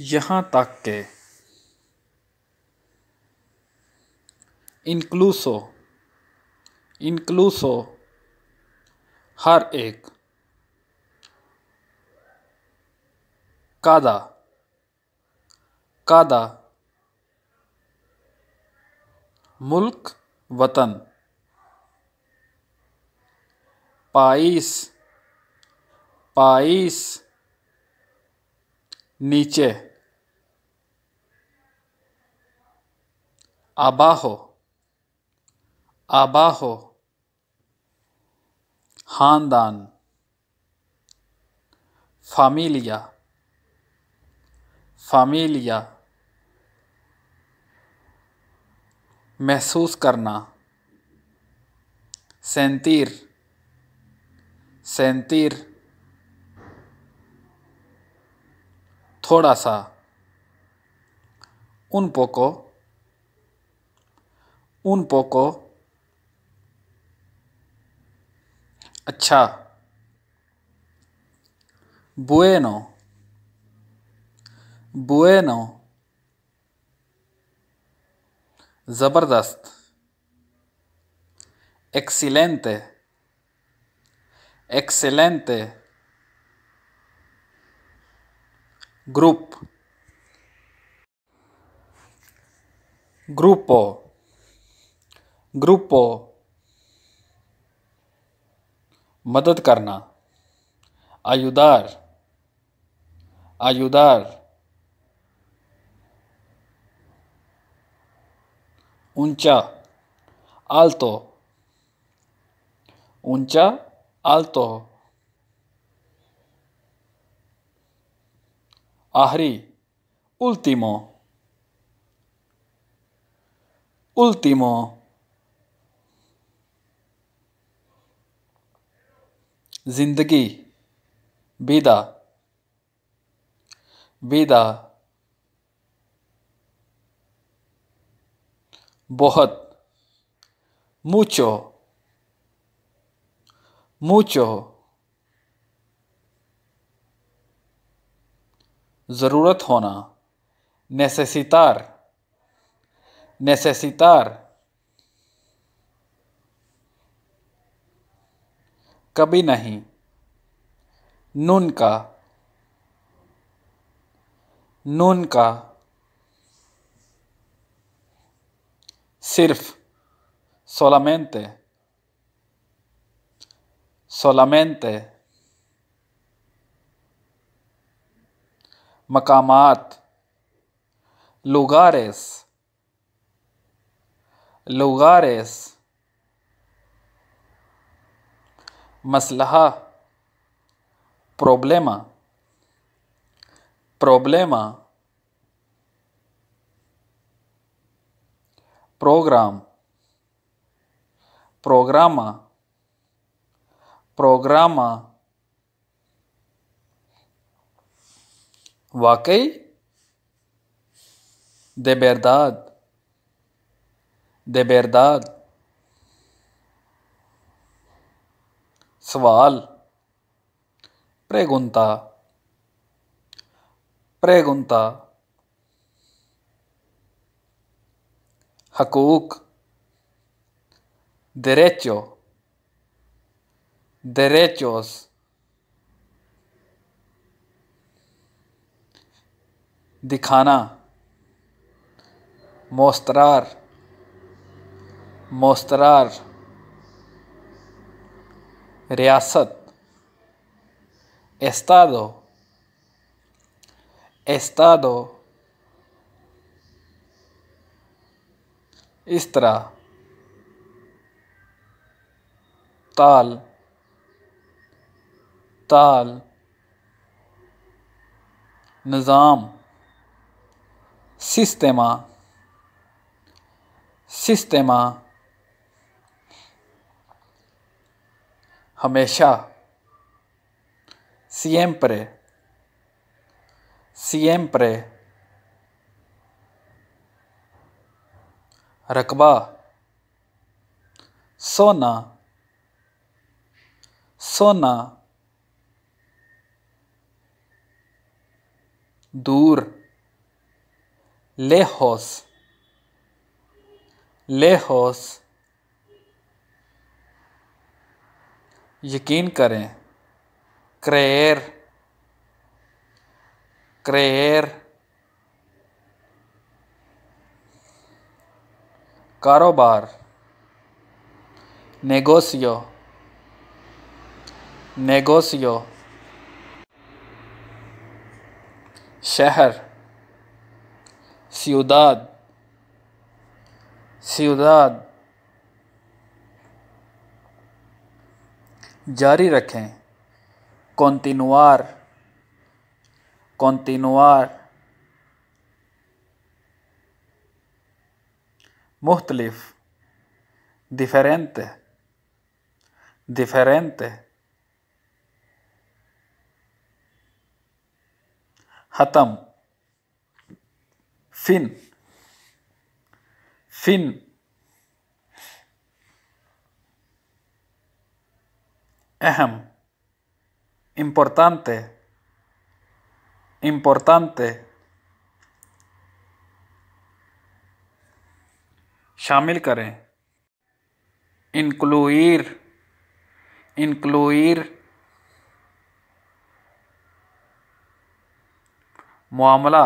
यहाँ तक के इनक्लूसो इनक्लूसो हर एक कादा कादा मुल्क वतन पाइस पाइस नीचे आबाहो आबाहो ख़ानदान फामिलिया फामिलिया महसूस करना सेंतीर सेंतीर थोड़ा सा उन पोको उन पोको अच्छा बुएनो बुएनो ज़बरदस्त excellent excellent group grupo grupo मदद करना आयुदार आयुदार ऊंचा आलतो ऊंचा आलतो आहरी उल्टिमो उल्टिमो जिंदगी विदा विदा बहुत मुचो मूचो ज़रूरत होना नेसेसितार नेसेसितार कभी नहीं नून का नून का सिर्फ solamente solamente मकामात lugares lugares मसलहा problema problema program programa programa واقعی de verdad, de verdad. ¿Sual? pregunta, pregunta. Hakuk, derecho, derechos. दिखाना मोस्तरार मोस्तरार रियासत एस्तादो एस्तादो इस तरह ताल ताल निज़ाम sistema, sistema हमेशा siempre, siempre रकबा सोना सोना दूर lejos, lejos, यकीन करें creer, creer, कारोबार नेगोसियो नेगोसियो शहर Ciudad. Ciudad. जारी रखें कॉन्टिनुआर कॉन्टिनुआर मुख्तलिफ diferente diferente ख़त्म fin fin Ehem. importante importante शामिल करें इंक्लूर इंक्लूर मामला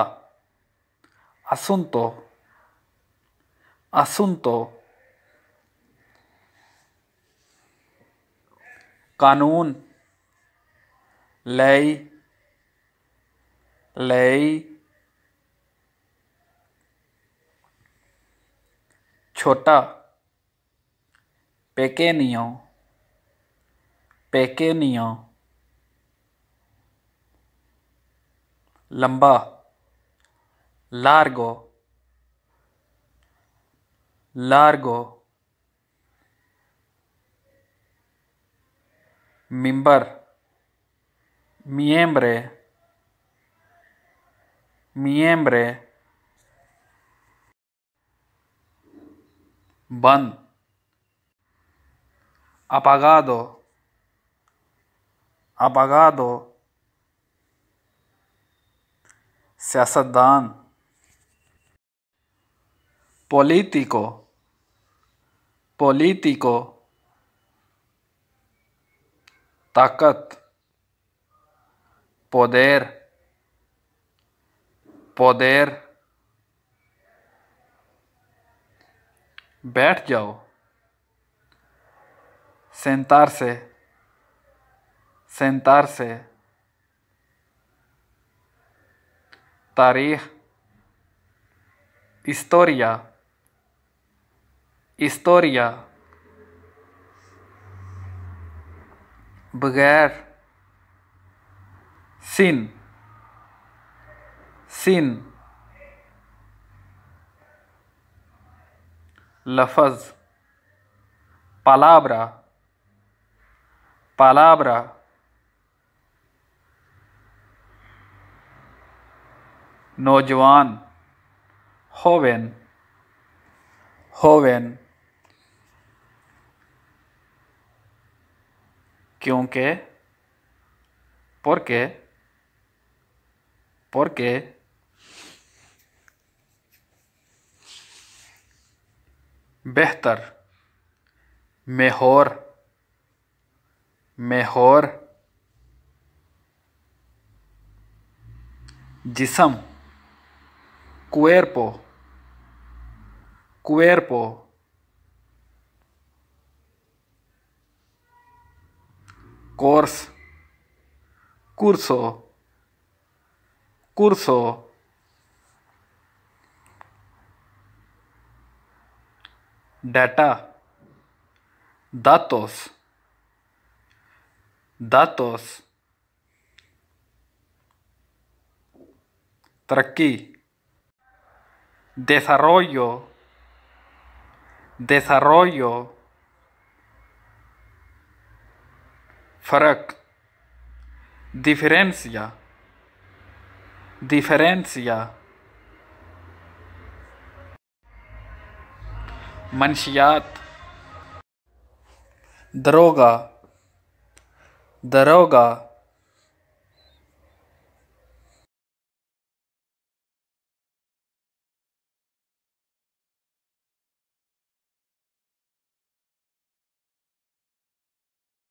asunto, asunto, Kanun. ley ley Chota. pequeño pequeño Lamba largo, largo, mimbar, miembre, miembre, ban, apagado, apagado, asadan, político, político, ताकत poder, poder, बैठ जाओ sentarse, sentarse, तारीख historia इस्तोरिया बगैर सिन सिन लफज पालाबरा पालाबरा नौजवान होवेन होवेन Qué? ¿Por qué? ¿Por qué? Vestar. Mejor. Mejor. Jism. Cuerpo. Cuerpo. curso curso curso data datos datos Desarrollo. desarrollo desarrollo फर्क डिफरेंसिया डिफरेंसिया मंशियात दरोगा दरोगा